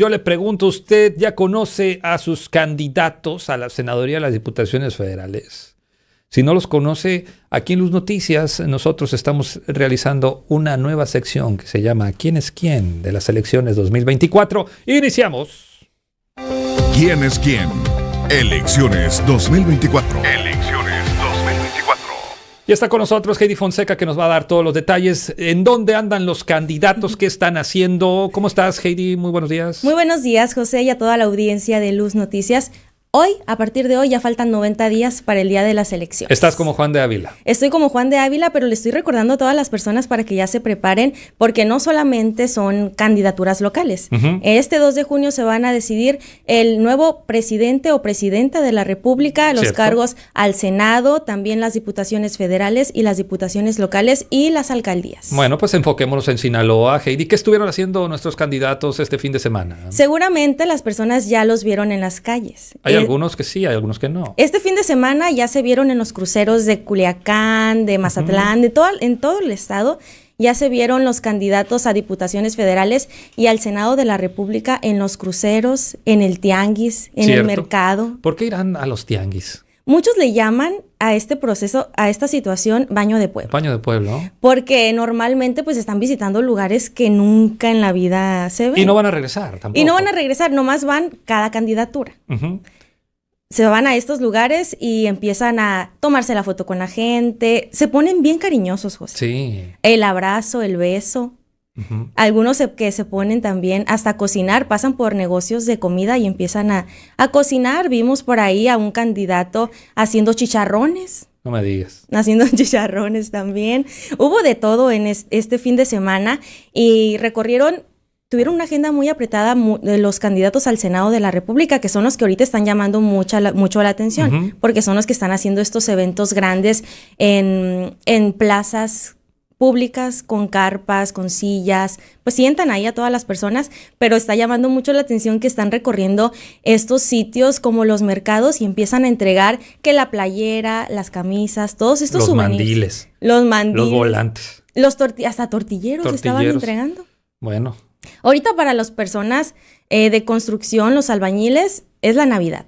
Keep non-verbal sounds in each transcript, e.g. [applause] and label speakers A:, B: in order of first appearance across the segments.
A: Yo le pregunto, ¿usted ya conoce a sus candidatos a la senaduría de las diputaciones federales? Si no los conoce, aquí en Luz Noticias nosotros estamos realizando una nueva sección que se llama ¿Quién es quién? de las elecciones 2024. Iniciamos. ¿Quién es quién? Elecciones 2024. Elecciones. Ya está con nosotros Heidi Fonseca que nos va a dar todos los detalles. ¿En dónde andan los candidatos? ¿Qué están haciendo? ¿Cómo estás, Heidi? Muy buenos días.
B: Muy buenos días, José, y a toda la audiencia de Luz Noticias. Hoy, a partir de hoy, ya faltan 90 días para el día de las elecciones. Estás
A: como Juan de Ávila.
B: Estoy como Juan de Ávila, pero le estoy recordando a todas las personas para que ya se preparen, porque no solamente son candidaturas locales. Este 2 de junio se van a decidir el nuevo presidente o presidenta de la República, los cargos al Senado, también las diputaciones federales y las diputaciones locales y las alcaldías.
A: Bueno, pues enfoquémonos en Sinaloa, Heidi. ¿Qué estuvieron haciendo nuestros candidatos este fin de semana?
B: Seguramente las personas ya los vieron en las calles. Este
A: algunos que sí, hay algunos que no.
B: Este fin de semana ya se vieron en los cruceros de Culiacán, de Mazatlán, de todo, en todo el estado ya se vieron los candidatos a diputaciones federales y al Senado de la República en los cruceros, en el tianguis, en el mercado. ¿Por qué irán
A: a los tianguis?
B: Muchos le llaman a este proceso, a esta situación, baño de pueblo.
A: Baño de pueblo.
B: Porque normalmente pues están visitando lugares que nunca en la vida se ven. Y no van a
A: regresar tampoco. Y no van
B: a regresar, nomás van cada candidatura se van a estos lugares y empiezan a tomarse la foto con la gente. Se ponen bien cariñosos, José. Sí. El abrazo, el beso. Algunos que se ponen también hasta cocinar, pasan por negocios de comida y empiezan a, cocinar. Vimos por ahí a un candidato haciendo chicharrones.
A: No me digas.
B: Haciendo [laughs] chicharrones también. Hubo de todo en este fin de semana y recorrieron tuvieron una agenda muy apretada de los candidatos al Senado de la República, que son los que ahorita están llamando mucha, mucho la atención, porque son los que están haciendo estos eventos grandes en, en plazas públicas con carpas, con sillas, pues sientan ahí a todas las personas, pero está llamando mucho la atención que están recorriendo estos sitios como los mercados y empiezan a entregar que la playera, las camisas, todos estos los mandiles, los mandiles, los volantes, los tortillas hasta tortilleros estaban entregando. Bueno, Ahorita para las personas eh, de construcción, los albañiles, es la Navidad.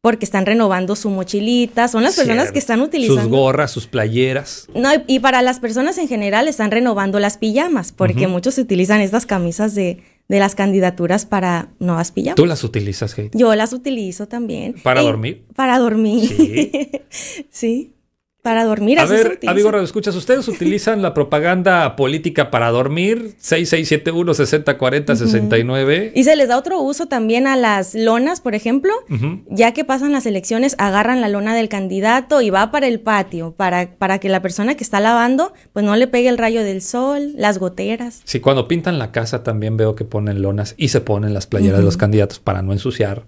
B: Porque están renovando su mochilita, son las personas que están utilizando. Sus
A: gorras, sus playeras.
B: No, y para las personas en general están renovando las pijamas, porque muchos utilizan estas camisas de, de las candidaturas para nuevas pijamas. ¿Tú las
A: utilizas, Kate?
B: Yo las utilizo también.
A: ¿Para dormir?
B: Para dormir. Sí. [laughs] sí. Para dormir. A ver, amigo
A: escuchas, ¿ustedes utilizan la propaganda política para dormir? 6671 6040 69.
B: Y se les da otro uso también a las lonas, por ejemplo. Ya que pasan las elecciones, agarran la lona del candidato y va para el patio, para, para que la persona que está lavando, pues no le pegue el rayo del sol, las goteras.
A: Sí, cuando pintan la casa también veo que ponen lonas y se ponen las playeras de los candidatos para no ensuciar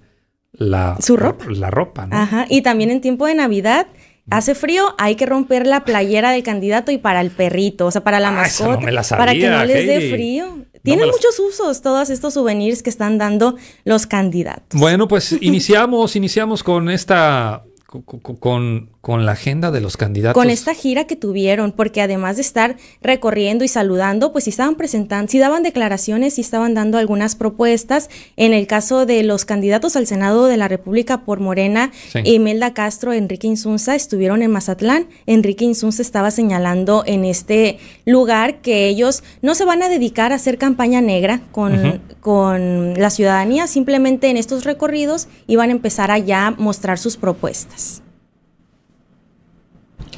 A: la, ropa. La ropa
B: Ajá. Y también en tiempo de Navidad Hace frío, hay que romper la playera del candidato y para el perrito, o sea, para la ah, mascota, para que no les dé frío. Tienen muchos usos todos estos souvenirs que están dando los candidatos.
A: Bueno, pues iniciamos, iniciamos con esta, con, con la agenda de los candidatos. Con esta
B: gira que tuvieron, porque además de estar recorriendo y saludando, pues si estaban presentando, si daban declaraciones, si estaban dando algunas propuestas. En el caso de los candidatos al Senado de la República por Morena, Imelda Castro, Enrique Insunza estuvieron en Mazatlán. Enrique Insunza estaba señalando en este lugar que ellos no se van a dedicar a hacer campaña negra con, con la ciudadanía, simplemente en estos recorridos iban a empezar a ya mostrar sus propuestas.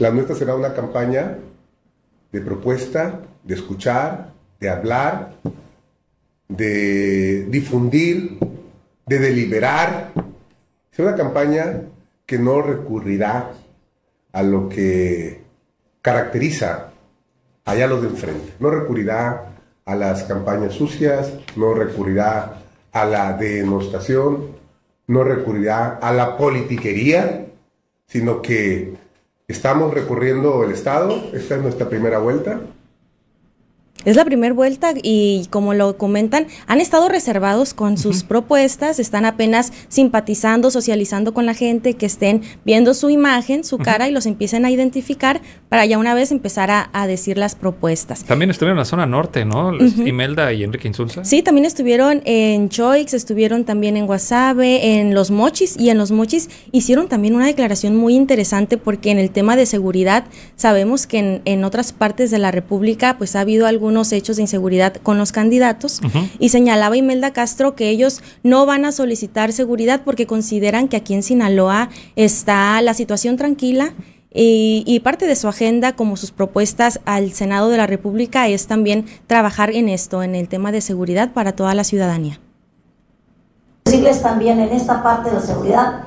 A: La nuestra será una campaña de propuesta, de escuchar, de hablar, de difundir, de deliberar. Será una campaña que no recurrirá a lo que caracteriza allá los de enfrente. No recurrirá a las campañas sucias, no recurrirá a la denostación, no recurrirá a la politiquería, sino que Estamos recurriendo el estado, esta es nuestra primera vuelta.
B: Es la primera vuelta y como lo comentan, han estado reservados con sus propuestas, están apenas simpatizando, socializando con la gente, que estén viendo su imagen, su cara y los empiecen a identificar para ya una vez empezar a, decir las propuestas.
A: También estuvieron en la zona norte, ¿no? Imelda y Enrique Insulza.
B: Sí, también estuvieron en Choix, estuvieron también en Guasave, en Los Mochis y en Los Mochis hicieron también una declaración muy interesante porque en el tema de seguridad sabemos que en, en otras partes de la República pues ha habido algún unos hechos de inseguridad con los candidatos y señalaba Imelda Castro que ellos no van a solicitar seguridad porque consideran que aquí en Sinaloa está la situación tranquila. Y, parte de su agenda, como sus propuestas al Senado de la República, es también trabajar en esto, en el tema de seguridad para toda la ciudadanía. Decirles también en esta parte de la seguridad,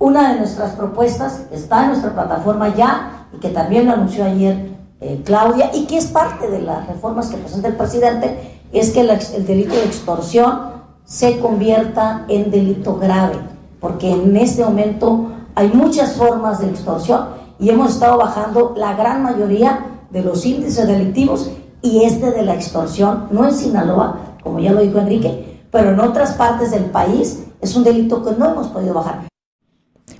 B: una de nuestras propuestas está en nuestra plataforma ya y que también lo anunció ayer eh, Claudia y que es parte de las reformas que presenta el presidente, es que el delito de extorsión se convierta en delito grave, porque en este momento hay muchas formas de extorsión y hemos estado bajando la gran mayoría de los índices delictivos y este de la extorsión, no en Sinaloa, como ya lo dijo Enrique, pero en otras partes del país es un delito que no hemos podido bajar.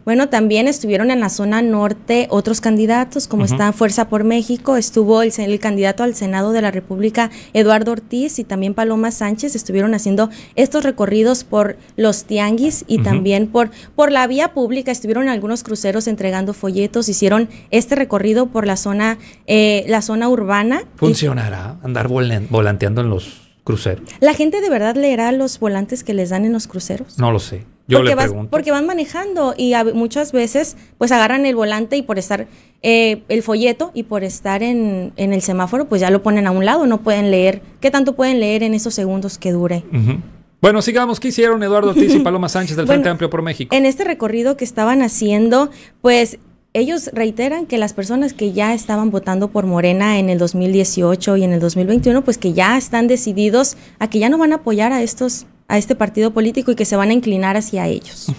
B: Bueno, también estuvieron en la zona norte otros candidatos, como está Fuerza por México, estuvo el, el, candidato al Senado de la República, Eduardo Ortiz, y también Paloma Sánchez, estuvieron haciendo estos recorridos por los tianguis y también por, por la vía pública, estuvieron algunos cruceros entregando folletos, hicieron este recorrido por la zona, eh, la zona urbana.
A: ¿Funcionará andar volanteando en los cruceros?
B: ¿La gente de verdad leerá los volantes que les dan en los cruceros? No lo sé porque, van manejando y muchas veces pues agarran el volante y por estar eh, el folleto y por estar en, el semáforo pues ya lo ponen a un lado, no pueden leer. ¿Qué tanto pueden leer en esos segundos que dure?
A: Bueno, sigamos. ¿Qué hicieron Eduardo Ortiz y Paloma Sánchez del [laughs] Frente Amplio por México?
B: En este recorrido que estaban haciendo pues ellos reiteran que las personas que ya estaban votando por Morena en el 2018 y en el 2021, pues que ya están decididos a que ya no van a apoyar a estos a este partido político y que se van a inclinar hacia ellos.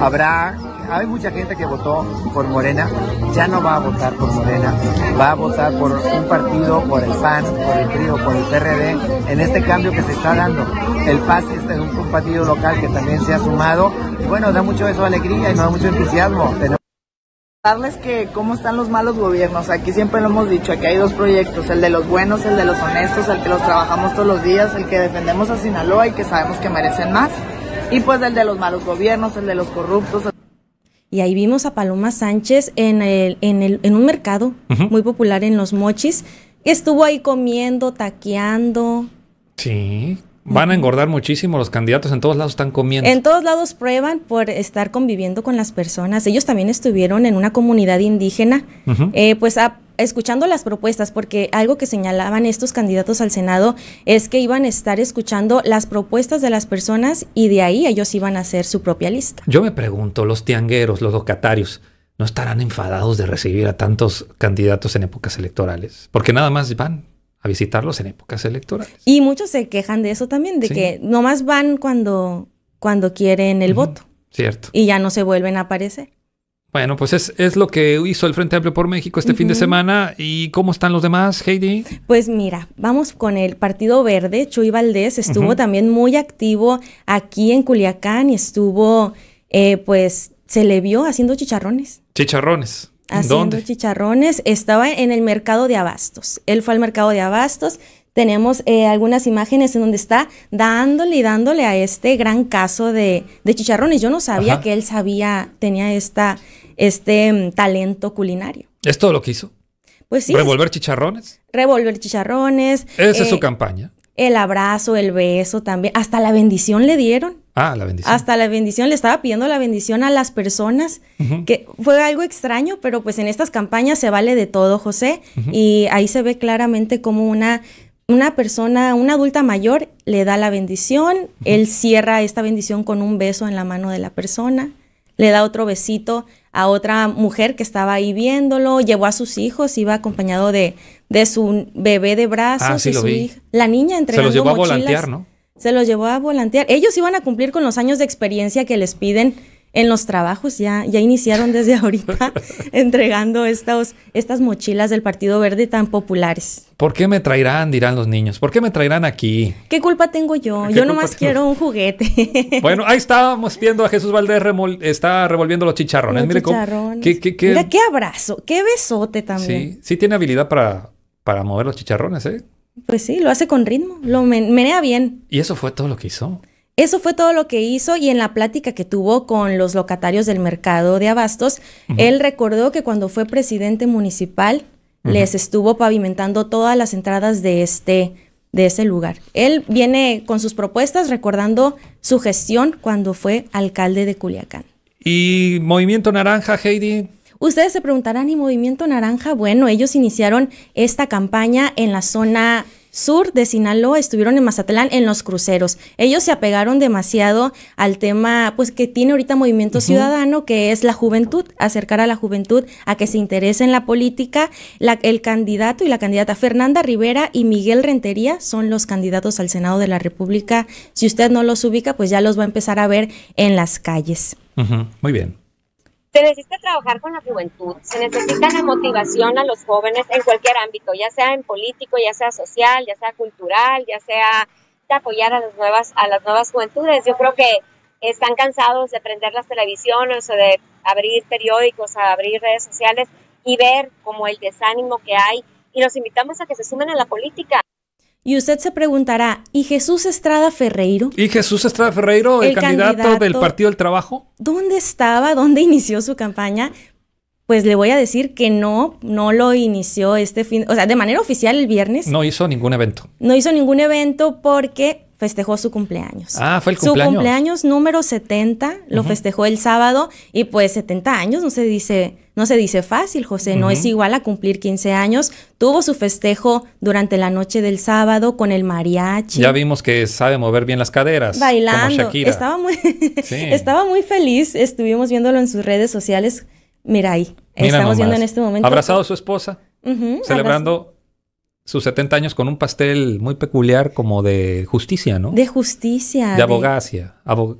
A: Habrá, hay mucha gente que votó por Morena, ya no va a votar por Morena, va a votar por un partido, por el PAN, por el PRI por el PRD, en este cambio que se está dando. El PAS es un, partido local que también se ha sumado y bueno, da mucho eso alegría y nos da mucho
B: entusiasmo. Darles que cómo están los malos gobiernos. Aquí siempre lo hemos dicho, aquí hay dos proyectos, el de los buenos, el de los honestos, el que los trabajamos todos los días, el que defendemos a Sinaloa y que sabemos que merecen más. Y pues el de los malos gobiernos, el de los corruptos. Y ahí vimos a Paloma Sánchez en, el, en, el, en un mercado muy popular en Los Mochis. Estuvo ahí comiendo, taqueando.
A: Sí, Van a engordar muchísimo los candidatos, en todos lados están comiendo. En
B: todos lados prueban por estar conviviendo con las personas. Ellos también estuvieron en una comunidad indígena, eh, pues ah, escuchando las propuestas, porque algo que señalaban estos candidatos al Senado es que iban a estar escuchando las propuestas de las personas y de ahí ellos iban a hacer su propia lista.
A: Yo me pregunto, los tiangueros, los locatarios, ¿no estarán enfadados de recibir a tantos candidatos en épocas electorales? Porque nada más van, visitarlos en épocas electorales.
B: Y muchos se quejan de eso también, de que nomás van cuando, cuando quieren el voto. Cierto. Y ya no se vuelven a aparecer.
A: Bueno, pues es, lo que hizo el Frente Amplio por México este fin de semana. ¿Y cómo están los demás, Heidi?
B: Pues mira, vamos con el Partido Verde. Chuy Valdés estuvo también muy activo aquí en Culiacán y estuvo, eh, pues, se le vio haciendo chicharrones.
A: Chicharrones haciendo
B: chicharrones. Estaba en el mercado de abastos. Él fue al mercado de abastos. Tenemos eh, algunas imágenes en donde está dándole y dándole a este gran caso de, chicharrones. Yo no sabía que él sabía, tenía esta, este mm, talento culinario.
A: ¿Es todo lo que hizo?
B: Pues sí. ¿Revolver
A: chicharrones?
B: Revolver chicharrones. Esa es su eh, campaña. El abrazo, el beso también. Hasta la bendición le dieron.
A: Ah, la bendición. Hasta
B: la bendición, le estaba pidiendo la bendición a las personas, que fue algo extraño, pero pues en estas campañas se vale de todo, José, y ahí se ve claramente como una, una persona, una adulta mayor, le da la bendición, él cierra esta bendición con un beso en la mano de la persona, le da otro besito a otra mujer que estaba ahí viéndolo, llevó a sus hijos, iba acompañado de, de su bebé de brazos ah, y su La niña entregando Se los llevó a volantear, ¿no? se los llevó a volantear. Ellos iban a cumplir con los años de experiencia que les piden en los trabajos, ya, ya iniciaron desde [laughs] ahorita [laughs] entregando estos, estas mochilas del Partido Verde tan populares.
A: ¿Por qué me traerán? dirán los niños. ¿Por qué me traerán aquí?
B: ¿Qué culpa tengo yo? Yo nomás quiero un juguete. [laughs] bueno,
A: ahí estábamos viendo a Jesús Valdés está revolviendo los chicharrones. Mira qué
B: abrazo, qué besote también.
A: Sí, sí tiene habilidad para, para mover los chicharrones, ¿eh?
B: Pues sí, lo hace con ritmo, lo menea bien.
A: ¿Y eso fue todo lo que hizo?
B: Eso fue todo lo que hizo y en la plática que tuvo con los locatarios del mercado de abastos, él recordó que cuando fue presidente municipal les estuvo pavimentando todas las entradas de este de ese lugar. Él viene con sus propuestas recordando su gestión cuando fue alcalde de Culiacán.
A: Y Movimiento Naranja, Heidi,
B: Ustedes se preguntarán, ¿y Movimiento Naranja? Bueno, ellos iniciaron esta campaña en la zona sur de Sinaloa, estuvieron en Mazatlán en los cruceros. Ellos se apegaron demasiado al tema pues que tiene ahorita Movimiento Ciudadano, que es la juventud, acercar a la juventud a que se interese en la política. La, el candidato y la candidata Fernanda Rivera y Miguel Rentería son los candidatos al Senado de la República. Si usted no los ubica, pues ya los va a empezar a ver en las calles. Muy bien. Se necesita trabajar con la juventud, se necesita la motivación a los jóvenes en cualquier ámbito, ya sea en político, ya sea social, ya sea cultural, ya sea apoyar a las nuevas a las nuevas juventudes. Yo creo que están cansados de prender las televisiones o de abrir periódicos, a abrir redes sociales y ver como el desánimo que hay y los invitamos a que se sumen a la política. Y usted se preguntará, ¿y Jesús Estrada Ferreiro?
A: ¿Y Jesús Estrada Ferreiro, el, candidato, candidato, del Partido del Trabajo?
B: ¿Dónde estaba? ¿Dónde inició su campaña? Pues le voy a decir que no, no lo inició este fin, o sea, de manera oficial el viernes. No
A: hizo ningún evento.
B: No hizo ningún evento porque festejó su cumpleaños. Ah, fue el cumpleaños. Su cumpleaños número 70 lo festejó el sábado y pues 70 años no se dice no se dice fácil, José, no es igual a cumplir 15 años. Tuvo su festejo durante la noche del sábado con el mariachi.
A: Ya vimos que sabe mover bien las caderas. Bailando. Shakira. Estaba muy [laughs]
B: estaba muy feliz. Estuvimos viéndolo en sus redes sociales. Mira ahí. estamos viendo en este momento. Abrazado a su esposa. celebrando
A: sus 70 años con un pastel muy peculiar como de justicia, ¿no? De
B: justicia. De,
A: abogacia.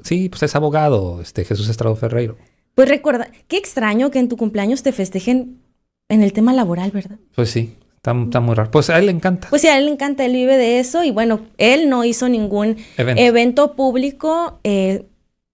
A: sí, pues es abogado, este Jesús Estrado Ferreiro.
B: Pues recuerda, qué extraño que en tu cumpleaños te festejen en el tema laboral, ¿verdad?
A: Pues sí, está, muy raro. Pues a él le encanta.
B: Pues sí, a él le encanta, él vive de eso y bueno, él no hizo ningún evento, público. Eh,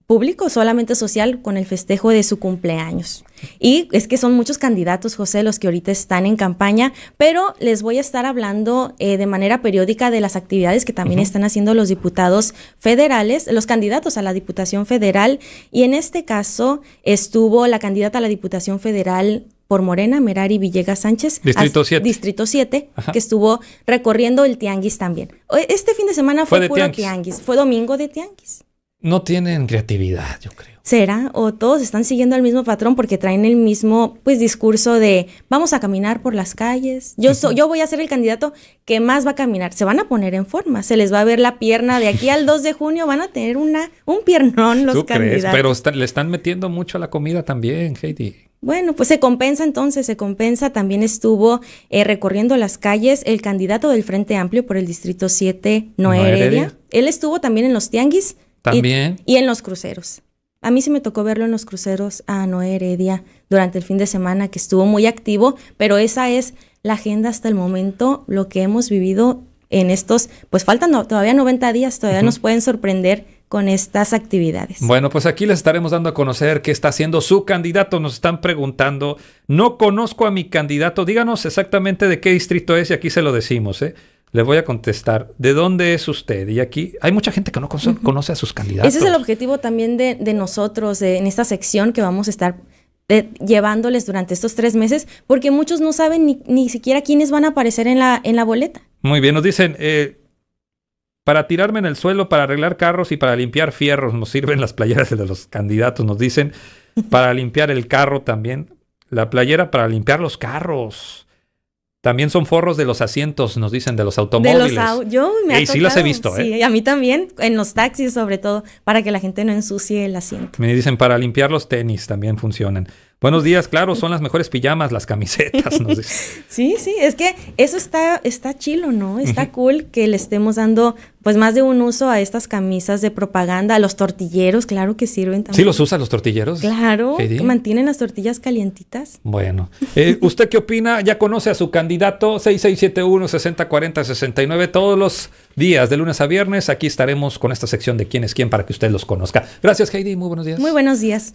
B: público, solamente social, con el festejo de su cumpleaños. Y es que son muchos candidatos, José, los que ahorita están en campaña, pero les voy a estar hablando eh, de manera periódica de las actividades que también están haciendo los diputados federales, los candidatos a la Diputación Federal. Y en este caso estuvo la candidata a la Diputación Federal por Morena, Merari Villegas Sánchez. Distrito 7. Distrito 7, que estuvo recorriendo el Tianguis también. Este fin de semana fue, puro tianguis, fue domingo de Tianguis
A: no tienen creatividad, yo creo.
B: ¿Será? ¿O todos están siguiendo el mismo patrón porque traen el mismo pues discurso de vamos a caminar por las calles? Yo, yo voy a ser el candidato que más va a caminar. Se van a poner en forma, se les va a ver la pierna de aquí al 2 [laughs] de junio, van a tener una, un piernón los ¿Tú Pero
A: le están metiendo mucho a la comida también, Heidi.
B: Bueno, pues se compensa entonces, se compensa. También estuvo eh, recorriendo las calles el candidato del Frente Amplio por el Distrito 7, Noé Heredia. Él estuvo también en los tianguis también. Y, en los cruceros. A mí sí me tocó verlo en los cruceros a Noé Heredia durante el fin de semana, que estuvo muy activo, pero esa es la agenda hasta el momento, lo que hemos vivido en estos, pues faltan todavía 90 días, todavía nos pueden sorprender con estas actividades.
A: Bueno, pues aquí les estaremos dando a conocer qué está haciendo su candidato. Nos están preguntando, no conozco a mi candidato, díganos exactamente de qué distrito es y aquí se lo decimos. ¿eh? Le voy a contestar, ¿de dónde es usted? Y aquí hay mucha gente que no conoce, a sus candidatos. Ese es el
B: objetivo también de, nosotros en esta sección que vamos a estar eh, llevándoles durante estos tres meses, porque muchos no saben ni, siquiera quiénes van a aparecer en la, en la boleta.
A: Muy bien, nos dicen, eh, para tirarme en el suelo, para arreglar carros y para limpiar fierros, nos sirven las playeras de los candidatos, nos dicen, para limpiar el carro también, la playera para limpiar los carros. También son forros de los asientos, nos dicen, de los automóviles. De los yo me sí las he visto, ¿eh?
B: a mí también, en los taxis sobre todo, para que la gente no ensucie el asiento.
A: Me dicen, para limpiar los tenis también funcionan. Buenos días, claro, son las mejores pijamas, las camisetas. No [laughs] sí,
B: sí, es que eso está, está chilo, ¿no? Está cool que le estemos dando pues más de un uso a estas camisas de propaganda, a los tortilleros, claro que sirven también. ¿Sí los
A: usan los tortilleros?
B: Claro, que mantienen las tortillas calientitas.
A: Bueno, eh, ¿usted qué opina? ¿Ya conoce a su candidato 6671-6040-69 todos los días, de lunes a viernes? Aquí estaremos con esta sección de quién es quién para que usted los conozca. Gracias, Heidi, muy buenos días. Muy buenos
B: días.